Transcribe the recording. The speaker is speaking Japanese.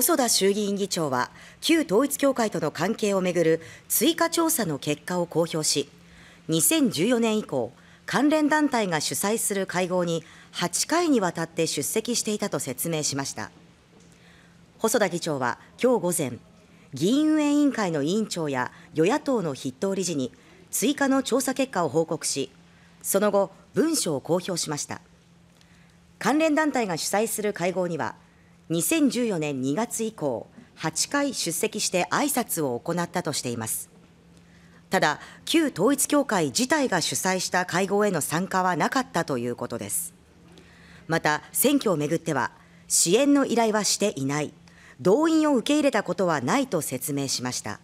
細田衆議院議長は旧統一教会との関係をめぐる追加調査の結果を公表し2014年以降関連団体が主催する会合に8回にわたって出席していたと説明しました細田議長は今日午前議院運営委員会の委員長や与野党の筆頭理事に追加の調査結果を報告しその後文書を公表しました関連団体が主催する会合には2014年2月以降、8回出席して挨拶を行ったとしています。ただ、旧統一教会自体が主催した会合への参加はなかったということです。また、選挙をめぐっては、支援の依頼はしていない、動員を受け入れたことはないと説明しました。